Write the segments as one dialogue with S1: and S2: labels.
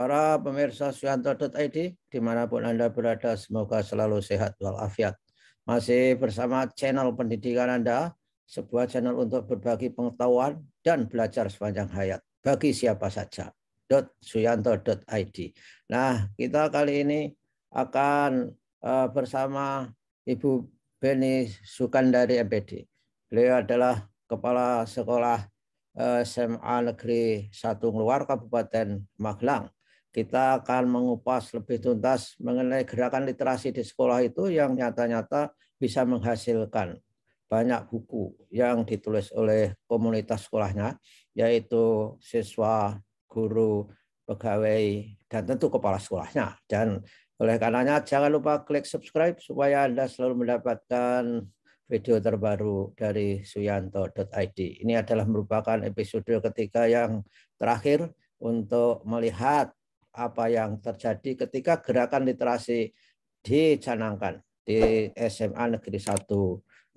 S1: Para pemirsa suyanto.id dimanapun Anda berada semoga selalu sehat walafiat. Masih bersama channel pendidikan Anda, sebuah channel untuk berbagi pengetahuan dan belajar sepanjang hayat bagi siapa saja. .suyanto.id. Nah, kita kali ini akan eh, bersama Ibu Beni Sukandari MPD. Beliau adalah Kepala Sekolah eh, SMA Negeri satu Ngeluar Kabupaten Magelang kita akan mengupas lebih tuntas mengenai gerakan literasi di sekolah itu yang nyata-nyata bisa menghasilkan banyak buku yang ditulis oleh komunitas sekolahnya, yaitu siswa, guru, pegawai, dan tentu kepala sekolahnya. Dan oleh karenanya jangan lupa klik subscribe supaya Anda selalu mendapatkan video terbaru dari suyanto.id. Ini adalah merupakan episode ketiga yang terakhir untuk melihat apa yang terjadi ketika gerakan literasi dicanangkan di SMA Negeri 1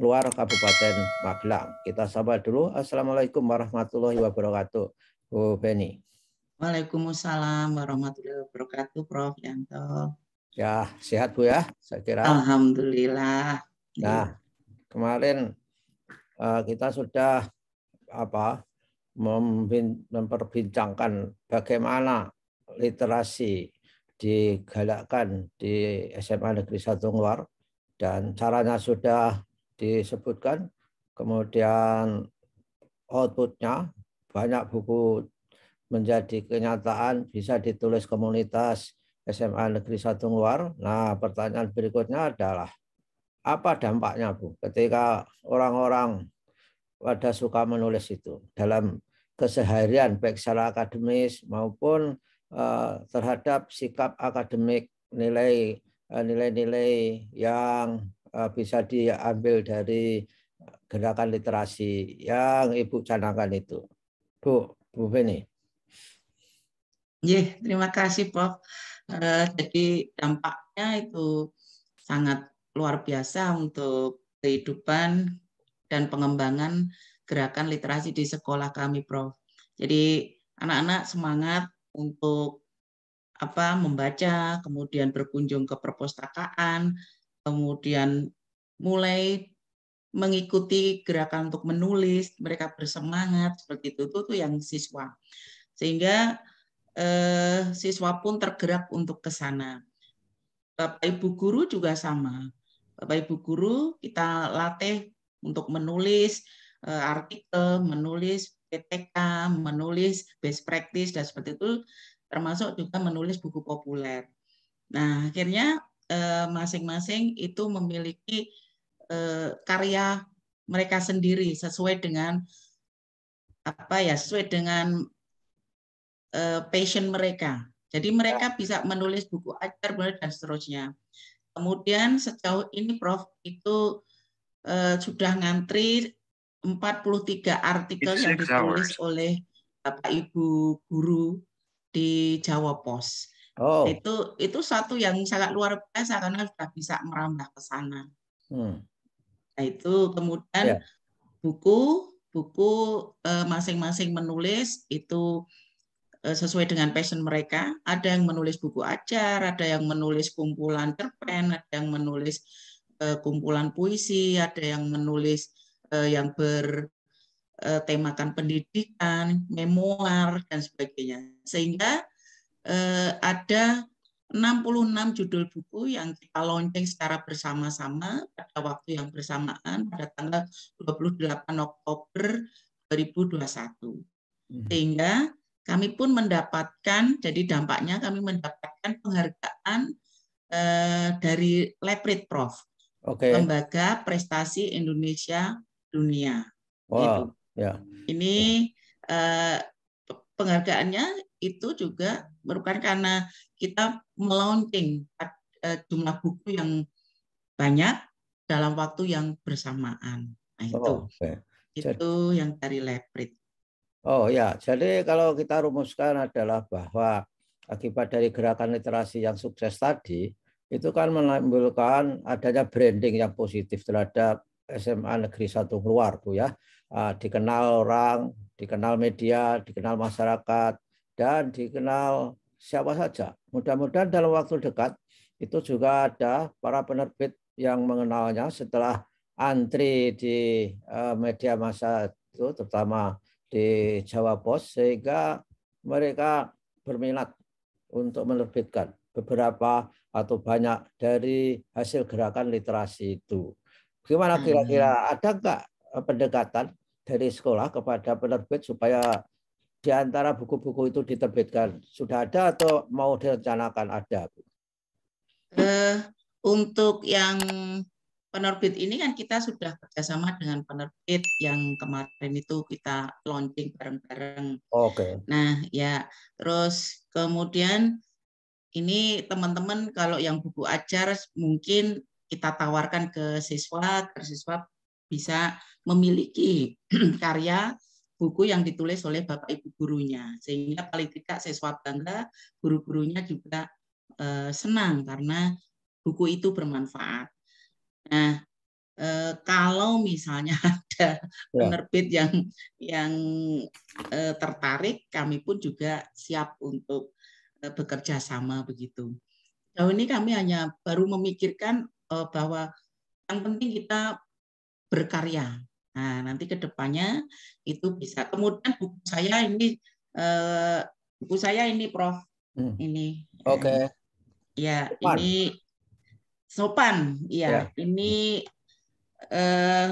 S1: luar Kabupaten Magelang. Kita sabar dulu. Assalamualaikum warahmatullahi wabarakatuh. Bu Beni.
S2: Waalaikumsalam warahmatullahi wabarakatuh, Prof. Yanto.
S1: Ya, sehat Bu ya, saya kira. Alhamdulillah. Nah, kemarin eh, kita sudah apa memperbincangkan bagaimana literasi digalakkan di SMA Negeri Satu Ngeluar dan caranya sudah disebutkan kemudian outputnya banyak buku menjadi kenyataan bisa ditulis komunitas SMA Negeri Satu Luar. Nah, pertanyaan berikutnya adalah apa dampaknya Bu ketika orang-orang pada suka menulis itu dalam keseharian baik secara akademis maupun Eh, terhadap sikap akademik nilai eh, nilai-nilai yang eh, bisa diambil dari gerakan literasi yang Ibu canangkan itu. Bu, Bu Beni. Yeah, terima kasih,
S2: Prof. jadi dampaknya itu sangat luar biasa untuk kehidupan dan pengembangan gerakan literasi di sekolah kami, Prof. Jadi anak-anak semangat untuk apa membaca, kemudian berkunjung ke perpustakaan, kemudian mulai mengikuti gerakan untuk menulis, mereka bersemangat seperti itu. Itu tuh yang siswa. Sehingga eh, siswa pun tergerak untuk ke sana. Bapak Ibu guru juga sama. Bapak Ibu guru kita latih untuk menulis eh, artikel, menulis PTK, menulis best practice dan seperti itu, termasuk juga menulis buku populer. Nah, akhirnya eh, masing-masing itu memiliki eh, karya mereka sendiri sesuai dengan apa ya, sesuai dengan eh, passion mereka. Jadi mereka ya. bisa menulis buku ajar dan seterusnya. Kemudian sejauh ini Prof itu sudah ngantri 43 artikel yang ditulis hours. oleh Bapak Ibu guru di Jawa Pos. Oh. Itu itu satu yang sangat luar biasa karena sudah bisa merambah ke sana. Hmm. Nah, itu kemudian yeah. buku buku e, masing-masing e, menulis itu e, sesuai dengan passion mereka. Ada yang menulis buku ajar, ada yang menulis kumpulan cerpen, ada yang menulis e, kumpulan puisi, ada yang menulis Eh, yang bertemakan eh, pendidikan, memoir dan sebagainya. Sehingga eh, ada 66 judul buku yang kita launching secara bersama-sama pada waktu yang bersamaan pada tanggal 28 Oktober 2021. Hmm. Sehingga kami pun mendapatkan, jadi dampaknya kami mendapatkan penghargaan eh, dari Leprit Prof, okay. Lembaga Prestasi Indonesia dunia.
S1: Gitu. Wow. Gitu. Ya. Yeah.
S2: Ini yeah. Ya. Uh, penghargaannya itu juga merupakan karena kita melaunching eh, jumlah buku yang banyak dalam waktu yang bersamaan.
S1: Nah, itu. Oh, okay. Jadi, itu yang dari Leprit. Oh ya, jadi kalau kita rumuskan adalah bahwa akibat dari gerakan literasi yang sukses tadi, itu kan menimbulkan adanya branding yang positif terhadap SMA Negeri 1 keluar tuh ya. Ah, dikenal orang, dikenal media, dikenal masyarakat, dan dikenal siapa saja. Mudah-mudahan dalam waktu dekat itu juga ada para penerbit yang mengenalnya setelah antri di eh, media masa itu, terutama di Jawa Pos, sehingga mereka berminat untuk menerbitkan beberapa atau banyak dari hasil gerakan literasi itu. Gimana hmm. kira-kira ada nggak eh, pendekatan dari sekolah kepada penerbit supaya di antara buku-buku itu diterbitkan? Sudah ada atau mau direncanakan ada?
S2: Uh, untuk yang penerbit ini kan kita sudah kerjasama dengan penerbit yang kemarin itu kita launching bareng-bareng. Oke. Okay. Nah ya, terus kemudian ini teman-teman kalau yang buku ajar mungkin kita tawarkan ke siswa, ke siswa bisa memiliki karya buku yang ditulis oleh Bapak Ibu gurunya. Sehingga paling tidak siswa bangga, guru-gurunya juga eh, senang karena buku itu bermanfaat. Nah, eh, kalau misalnya ada ya. penerbit yang yang eh, tertarik, kami pun juga siap untuk bekerja sama begitu. Jauh ini kami hanya baru memikirkan Eh, bahwa yang penting kita berkarya. Nah, nanti ke depannya itu bisa. Kemudian buku saya ini eh, buku saya ini Prof. Hmm. Ini. Oke. Okay. Eh, ya, sopan. ini sopan. Iya, ya, ini eh,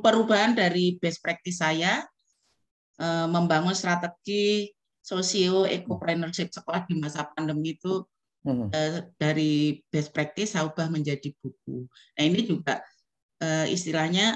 S2: perubahan dari best practice saya eh, membangun strategi sosio ecopreneurship sekolah di masa pandemi itu Mm-hmm. Eh, dari best practice saya ubah menjadi buku. Nah ini juga eh, istilahnya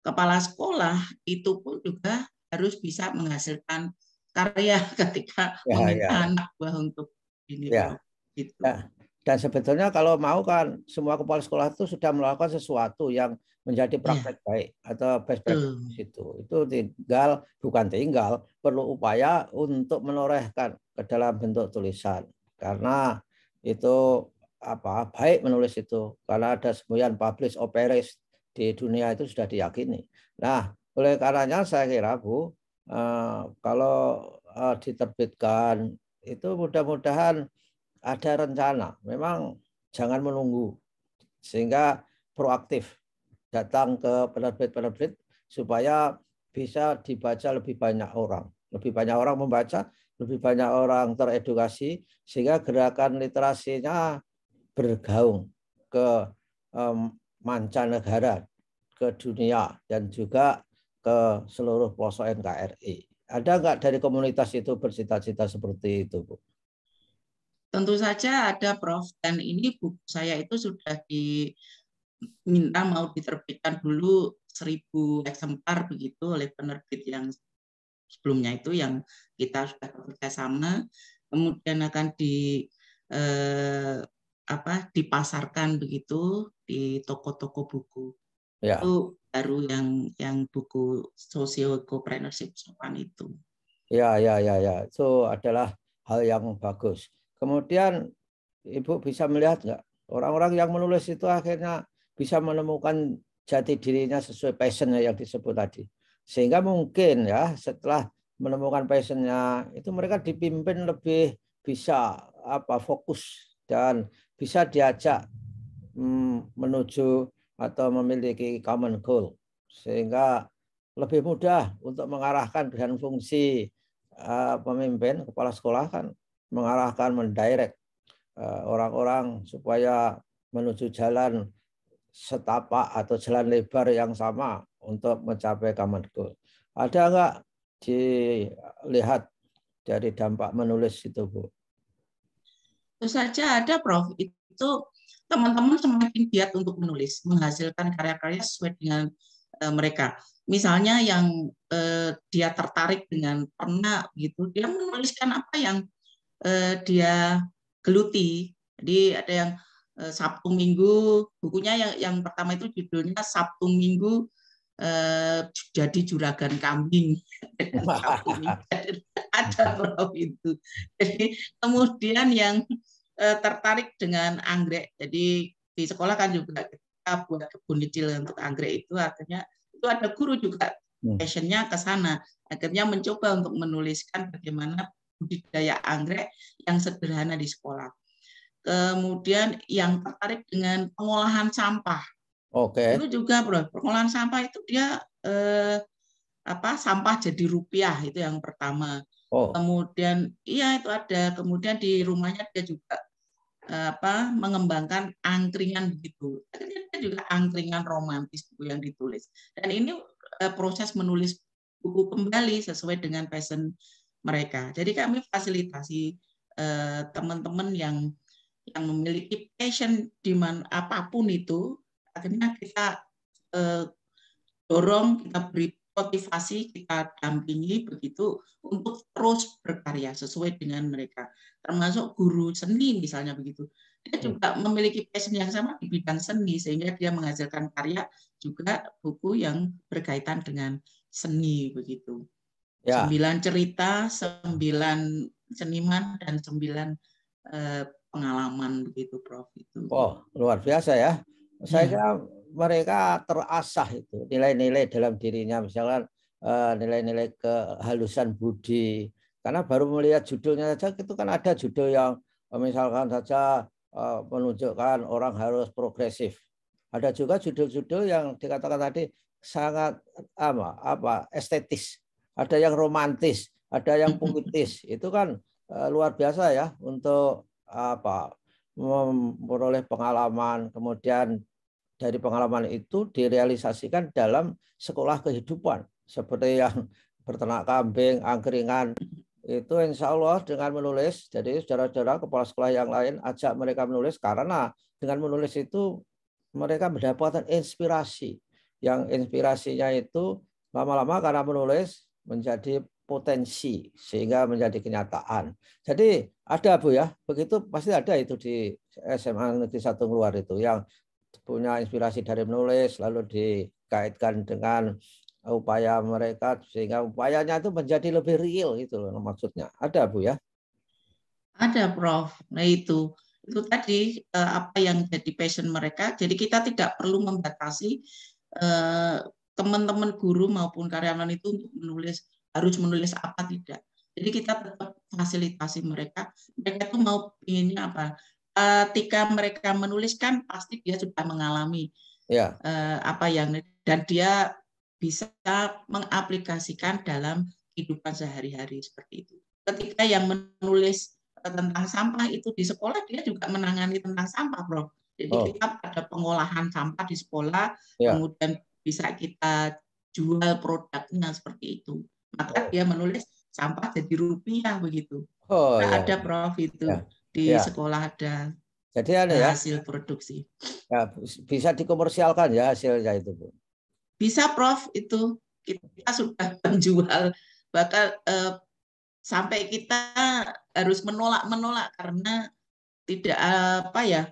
S2: kepala sekolah itu pun juga harus bisa menghasilkan karya ketika ya, ya. meminta ya. anak buah
S1: untuk ini ya. gitu. Ya. Dan sebetulnya kalau mau kan semua kepala sekolah itu sudah melakukan sesuatu yang menjadi ya. praktek ya. baik atau best practice itu. Itu tinggal bukan tinggal perlu upaya untuk menorehkan ke dalam bentuk tulisan karena itu apa baik menulis itu karena ada semboyan publish operis di dunia itu sudah diyakini. Nah, oleh karenanya saya kira Bu, eh, kalau eh, diterbitkan itu mudah-mudahan ada rencana. Memang jangan menunggu sehingga proaktif datang ke penerbit-penerbit supaya bisa dibaca lebih banyak orang. Lebih banyak orang membaca lebih banyak orang teredukasi sehingga gerakan literasinya bergaung ke mancanegara, ke dunia dan juga ke seluruh pelosok NKRI. Ada nggak dari komunitas itu bercita-cita seperti itu, Bu?
S2: Tentu saja ada, Prof. Dan ini buku saya itu sudah diminta mau diterbitkan dulu seribu eksemplar begitu oleh penerbit yang sebelumnya itu yang kita sudah bekerja sama kemudian akan di eh, apa dipasarkan begitu di toko-toko buku ya. itu baru yang yang buku sosio entrepreneurship sopan itu
S1: ya ya ya ya itu adalah hal yang bagus kemudian ibu bisa melihat nggak orang-orang yang menulis itu akhirnya bisa menemukan jati dirinya sesuai passionnya yang disebut tadi sehingga mungkin ya setelah menemukan passionnya itu mereka dipimpin lebih bisa apa fokus dan bisa diajak hmm, menuju atau memiliki common goal sehingga lebih mudah untuk mengarahkan dengan fungsi eh, pemimpin kepala sekolah kan mengarahkan mendirect eh, orang-orang supaya menuju jalan setapak atau jalan lebar yang sama untuk mencapai common Ada nggak dilihat dari dampak menulis itu, Bu?
S2: Itu saja ada, Prof. Itu teman-teman semakin giat untuk menulis, menghasilkan karya-karya sesuai dengan e, mereka. Misalnya yang e, dia tertarik dengan pernah gitu, dia menuliskan apa yang e, dia geluti. Jadi ada yang Eh, Sabtu Minggu bukunya yang yang pertama itu judulnya Sabtu Minggu eh, jadi juragan kambing ada Prof itu jadi kemudian yang eh, tertarik dengan anggrek jadi di sekolah kan juga kita buat kebun kecil untuk anggrek itu artinya itu ada guru juga hmm. passionnya ke sana akhirnya mencoba untuk menuliskan bagaimana budidaya anggrek yang sederhana di sekolah kemudian yang tertarik dengan pengolahan sampah.
S1: Oke. Okay. Itu juga bro,
S2: pengolahan sampah itu dia eh, apa sampah jadi rupiah itu yang pertama. Oh. Kemudian iya itu ada, kemudian di rumahnya dia juga eh, apa mengembangkan angkringan begitu. Akhirnya dia juga angkringan romantis buku yang ditulis. Dan ini eh, proses menulis buku kembali sesuai dengan passion mereka. Jadi kami fasilitasi eh, teman-teman yang yang memiliki passion di mana apapun itu akhirnya kita eh, dorong kita beri motivasi kita dampingi begitu untuk terus berkarya sesuai dengan mereka termasuk guru seni misalnya begitu dia hmm. juga memiliki passion yang sama di bidang seni sehingga dia menghasilkan karya juga buku yang berkaitan dengan seni begitu ya. sembilan cerita sembilan seniman dan sembilan eh, pengalaman begitu Prof
S1: itu. Oh, luar biasa ya. Saya ya. kira mereka terasah itu nilai-nilai dalam dirinya misalkan eh, nilai-nilai kehalusan budi karena baru melihat judulnya saja itu kan ada judul yang eh, misalkan saja eh, menunjukkan orang harus progresif ada juga judul-judul yang dikatakan tadi sangat apa, apa estetis ada yang romantis ada yang puitis itu kan luar biasa ya untuk apa memperoleh pengalaman kemudian dari pengalaman itu direalisasikan dalam sekolah kehidupan seperti yang berternak kambing, angkringan itu insya Allah dengan menulis jadi saudara-saudara kepala sekolah yang lain ajak mereka menulis karena dengan menulis itu mereka mendapatkan inspirasi yang inspirasinya itu lama-lama karena menulis menjadi potensi sehingga menjadi kenyataan. Jadi ada Bu ya, begitu pasti ada itu di SMA Negeri Satu Luar itu yang punya inspirasi dari menulis lalu dikaitkan dengan upaya mereka sehingga upayanya itu menjadi lebih real itu loh maksudnya. Ada Bu ya?
S2: Ada Prof. Nah itu itu tadi eh, apa yang jadi passion mereka. Jadi kita tidak perlu membatasi eh, teman-teman guru maupun karyawan itu untuk menulis harus menulis apa tidak. Jadi kita tetap fasilitasi mereka. Mereka itu mau ini apa? Eh, ketika mereka menuliskan pasti dia sudah mengalami ya. Eh, apa yang dan dia bisa mengaplikasikan dalam kehidupan sehari-hari seperti itu. Ketika yang menulis tentang sampah itu di sekolah dia juga menangani tentang sampah, Bro. Jadi oh. kita ada pengolahan sampah di sekolah, ya. kemudian bisa kita jual produknya seperti itu maka dia menulis sampah jadi rupiah begitu. Oh, nah, ya. ada iya. prof itu
S1: ya. di ya. sekolah ada. Jadi ada ya hasil
S2: produksi.
S1: Ya, bisa dikomersialkan ya hasilnya itu bu.
S2: Bisa prof itu kita sudah menjual bakal eh, sampai kita harus menolak menolak karena tidak apa ya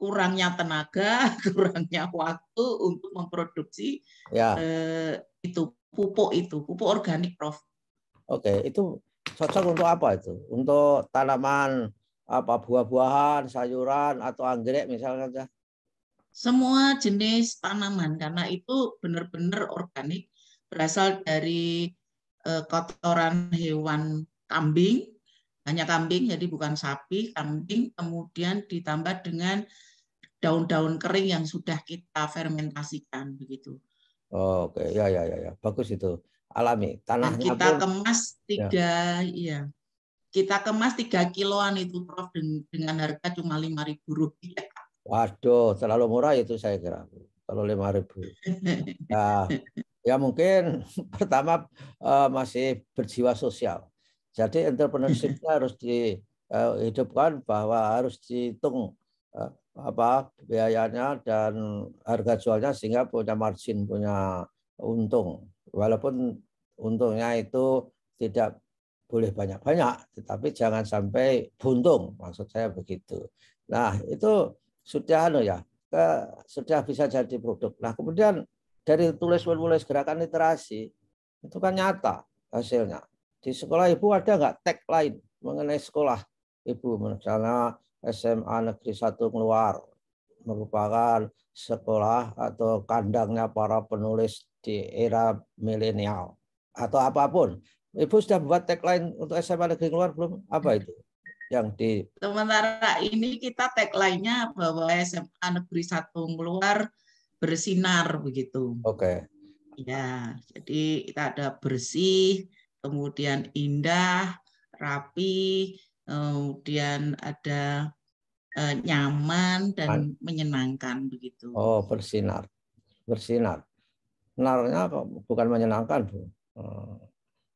S2: kurangnya tenaga kurangnya waktu untuk memproduksi ya. eh, itu pupuk itu, pupuk organik, Prof.
S1: Oke, itu cocok untuk apa itu? Untuk tanaman apa buah-buahan, sayuran atau anggrek misalnya saja?
S2: Semua jenis tanaman karena itu benar-benar organik berasal dari eh, kotoran hewan kambing, hanya kambing jadi bukan sapi, kambing kemudian ditambah dengan daun-daun kering yang sudah kita fermentasikan begitu.
S1: Oh, Oke, okay. ya ya ya ya. Bagus itu. Alami. Tanahnya Dan kita pun,
S2: kemas ya. tiga, ya. ya. Kita kemas tiga kiloan itu Prof dengan harga cuma lima ribu rupiah.
S1: Waduh, terlalu murah itu saya kira. Kalau lima ribu. ya, ya mungkin pertama eh, masih berjiwa sosial. Jadi entrepreneurship harus dihidupkan eh, bahwa harus dihitung eh, apa biayanya dan harga jualnya sehingga punya margin punya untung walaupun untungnya itu tidak boleh banyak-banyak tetapi jangan sampai buntung maksud saya begitu nah itu sudah anu ya ke, sudah bisa jadi produk nah kemudian dari tulis menulis gerakan literasi itu kan nyata hasilnya di sekolah ibu ada nggak tag lain mengenai sekolah ibu misalnya SMA Negeri 1 Keluar merupakan sekolah atau kandangnya para penulis di era milenial atau apapun. Ibu sudah buat tagline untuk SMA Negeri Keluar belum? Apa hmm. itu? Yang di
S2: sementara ini kita tagline-nya bahwa SMA Negeri 1 Keluar bersinar
S1: begitu. Oke. Okay.
S2: Ya, jadi kita ada bersih, kemudian indah, rapi, kemudian ada eh, nyaman dan menyenangkan begitu.
S1: Oh, bersinar. Bersinar. Narnya bukan menyenangkan, Bu. Oh.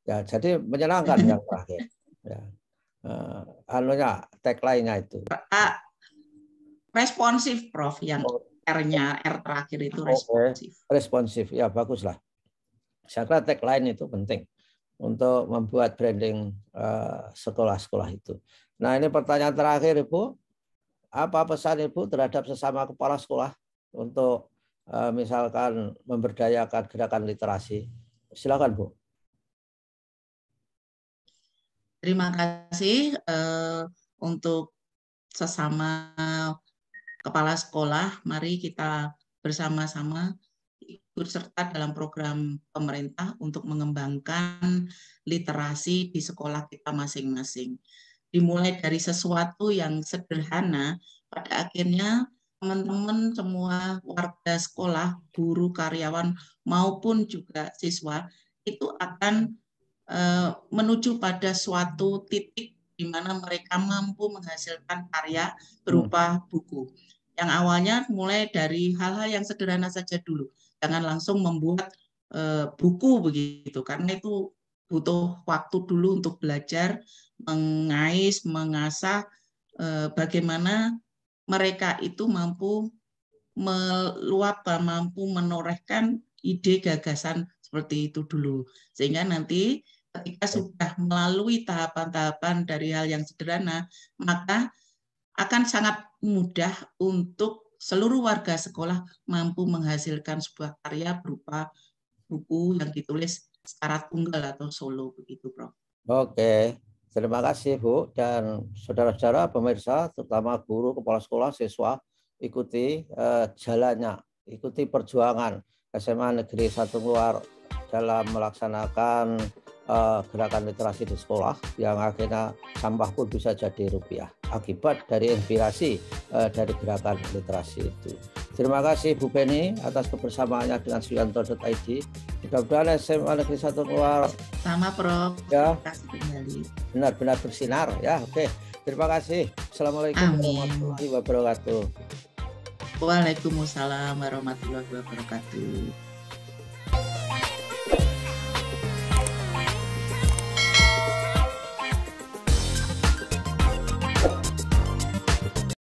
S1: Ya, jadi menyenangkan yang terakhir. Ya. Uh, anunya tagline-nya itu.
S2: responsif, Prof, yang oh. R-nya
S1: R terakhir itu oh, eh. responsif. Responsif, ya baguslah. Saya kira tag lain itu penting untuk membuat branding eh, sekolah-sekolah itu. Nah ini pertanyaan terakhir Ibu, apa pesan Ibu terhadap sesama kepala sekolah untuk eh, misalkan memberdayakan gerakan literasi? Silakan Bu.
S2: Terima kasih uh, untuk sesama kepala sekolah. Mari kita bersama-sama serta dalam program pemerintah untuk mengembangkan literasi di sekolah kita masing-masing. Dimulai dari sesuatu yang sederhana, pada akhirnya teman-teman semua warga sekolah, guru, karyawan maupun juga siswa itu akan eh, menuju pada suatu titik di mana mereka mampu menghasilkan karya berupa hmm. buku. Yang awalnya mulai dari hal-hal yang sederhana saja dulu jangan langsung membuat e, buku begitu karena itu butuh waktu dulu untuk belajar mengais mengasah e, bagaimana mereka itu mampu meluap mampu menorehkan ide gagasan seperti itu dulu sehingga nanti ketika sudah melalui tahapan-tahapan dari hal yang sederhana maka akan sangat mudah untuk seluruh warga sekolah mampu menghasilkan sebuah karya berupa buku yang ditulis secara tunggal atau solo begitu, Prof.
S1: Oke, terima kasih Bu dan saudara-saudara pemirsa, terutama guru, kepala sekolah, siswa, ikuti eh, jalannya, ikuti perjuangan SMA Negeri Satu Luar dalam melaksanakan eh, gerakan literasi di sekolah yang akhirnya sampah pun bisa jadi rupiah akibat dari inspirasi uh, dari gerakan literasi itu. Terima kasih Bu Penny atas kebersamaannya dengan suyanto.id. Mudah-mudahan SMA Negeri satu keluar. Sama Prof. Ya. Benar-benar bersinar ya. Oke. Terima kasih. Assalamualaikum Amin. warahmatullahi wabarakatuh. Waalaikumsalam
S2: warahmatullahi wabarakatuh.